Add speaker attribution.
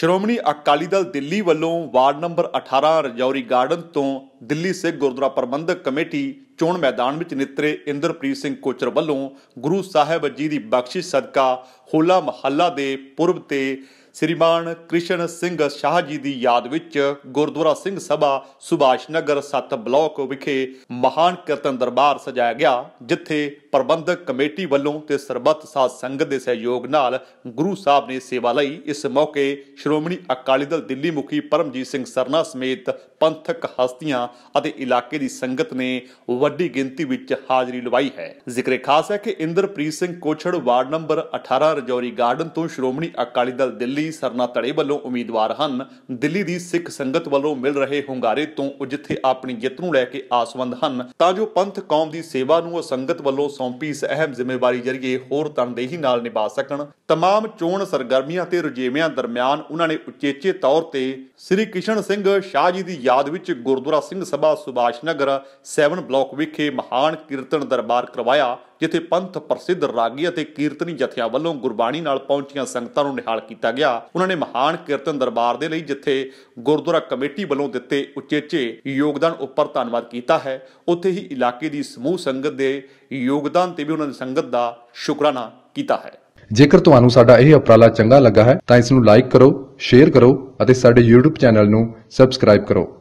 Speaker 1: ਸ਼੍ਰੋਮਣੀ ਅਕਾਲੀ ਦਲ ਦਿੱਲੀ ਵੱਲੋਂ ward number 18 Rajouri Garden ਤੋਂ Delhi Sikh Gurdwara Prabandhak committee ਚੋਣ ਮੈਦਾਨ ਵਿੱਚ ਨਿਤਰੇ ਇੰਦਰਪ੍ਰੀਤ ਸਿੰਘ ਕੋਚਰ ਵੱਲੋਂ ਗੁਰੂ ਸਾਹਿਬ ਜੀ ਦੀ ਬਖਸ਼ਿਸ਼ ਸਦਕਾ ਹੋਲਾ ਮਹੱਲਾ ਦੇ ਪੁਰਬ ਤੇ ਸ੍ਰੀਮਾਨ ਕ੍ਰਿਸ਼ਨ ਸਿੰਘ ਸ਼ਾਹ ਜੀ ਦੀ ਯਾਦ ਵਿੱਚ ਗੁਰਦੁਆਰਾ ਸਿੰਘ ਸਭਾ ਸੁਭਾਸ਼ ਨਗਰ 7 ਬਲਾਕ ਵਿਖੇ ਮਹਾਨ ਕੀਰਤਨ ਦਰਬਾਰ ਸਜਾਇਆ ਗਿਆ ਜਿੱਥੇ ਪ੍ਰਬੰਧਕ ਕਮੇਟੀ ਵੱਲੋਂ ਤੇ ਸਰਬੱਤ ਸਾਧ ਸੰਗਤ ਦੇ ਸਹਿਯੋਗ ਨਾਲ ਗੁਰੂ ਸਾਹਿਬ ਨੇ ਸੇਵਾ ਲਈ ਇਸ ਮੌਕੇ ਸ਼੍ਰੋਮਣੀ ਅਕਾਲੀ ਦਲ ਦਿੱਲੀ ਮੁਖੀ ਪਰਮਜੀਤ ਸਿੰਘ ਸਰਨਾ ਸਮੇਤ ਪੰਥਕ ਹਸਤੀਆਂ ਅਤੇ ਇਲਾਕੇ ਦੀ ਸੰਗਤ ਨੇ ਵੱਡੀ ਗਿਣਤੀ ਵਿੱਚ ਹਾਜ਼ਰੀ ਲਵਾਈ ਹੈ ਜ਼ਿਕਰੇ ਖਾਸ ਹੈ ਕਿ ਇੰਦਰਪ੍ਰੀਤ ਸਿੰਘ ਕੋਛੜ ਵਾਰਡ ਨੰਬਰ 18 ਰਜੌਰੀ ਗਾਰਡਨ ਤੋਂ ਸ਼੍ਰੋਮਣੀ ਅਕਾਲੀ ਦਲ ਦਿੱਲੀ ਸਰਨਾ ਧੜੇ ਵੱਲੋਂ ਉਮੀਦਵਾਰ ਹਨ ਦਿੱਲੀ ਦੀ ਸਿੱਖ ਸੰਗਤ ਵੱਲੋਂ ਮਿਲ ਰਹੇ ਹੁੰਗਾਰੇ ਤੋਂ ਉਹ ਜਿੱਥੇ ਆਪਣੀ ਜਿੱਤ ਨੂੰ ਲੈ ਕੇ ਆਸਵੰਦ ਹਨ ਤਾਂ ਜੋ ਪੰਥ ਕੌਮ ਦੀ ਸੇਵਾ ਨੂੰ ਉਹ ਸੰਗਤ ਵੱਲੋਂ ਸੌਂਪੀ ਇਸ ਅਹਿਮ ਜ਼ਿੰਮੇਵਾਰੀ ਜਰੀਏ ਹੋਰ ਤਨਦੇਹੀ ਨਾਲ ਨਿਭਾ ਸਕਣ ਤਮਾਮ ਚੋਣ ਸਰਗਰਮੀਆਂ ਤੇ ਰੁਝੇਵਿਆਂ ਦਰਮਿਆਨ ਉਹਨਾਂ ਨੇ ਉਚੇਚੇ ਤੌਰ ਤੇ ਸ੍ਰੀ ਕਿਸ਼ਨ ਸਿੰਘ ਸ਼ਾਹ ਜੀ ਦੀ ਯਾਦ ਵਿੱਚ ਗੁਰਦੁਆਰਾ ਸਿੰਘ ਸਭਾ ਸੁਭਾਸ਼ ਨਗਰ 7 ਬਲਾਕ ਵਿਖੇ ਮਹਾਨ ਕੀਰਤਨ ਦਰਬਾਰ ਕਰਵਾਇਆ ਜਿੱਥੇ ਪੰਥ ਪ੍ਰਸਿੱਧ ਰਾਗੀ ਅਤੇ ਕੀਰਤਨੀ ਜਥਿਆਂ ਵੱਲੋਂ ਗੁਰਬਾਣੀ ਨਾਲ ਪਹੁੰਚੀਆਂ ਸੰਗਤਾਂ ਨੂੰ ਨਿਹਾਲ ਕੀਤਾ ਗਿਆ ਉਹਨਾਂ ਨੇ ਮਹਾਨ ਕੀਰਤਨ ਦਰਬਾਰ ਦੇ ਲਈ ਜਿੱਥੇ ਗੁਰਦੁਆਰਾ ਕਮੇਟੀ ਵੱਲੋਂ ਦਿੱਤੇ ਉਚੇਚੇ ਯੋਗਦਾਨ ਉੱਪਰ ਧੰਨਵਾਦ ਕੀਤਾ ਹੈ ਉੱਥੇ ਹੀ ਇਲਾਕੇ ਦੀ ਸਮੂਹ ਸੰਗਤ ਦੇ ਯੋਗਦਾਨ ਤੇ ਵੀ ਉਹਨਾਂ ਦੀ ਸੰਗਤ ਦਾ ਸ਼ੁਕਰਾਨਾ ਕੀਤਾ ਹੈ
Speaker 2: ਜੇਕਰ ਤੁਹਾਨੂੰ ਸਾਡਾ ਇਹ ਉਪਰਾਲਾ ਚੰਗਾ ਲੱਗਾ ਹੈ ਤਾਂ ਇਸ ਨੂੰ ਲਾਈਕ ਕਰੋ ਸ਼ੇਅਰ ਕਰੋ ਅਤੇ ਸਾਡੇ YouTube ਚੈਨਲ ਨੂੰ ਸਬਸਕ੍ਰਾਈਬ ਕਰੋ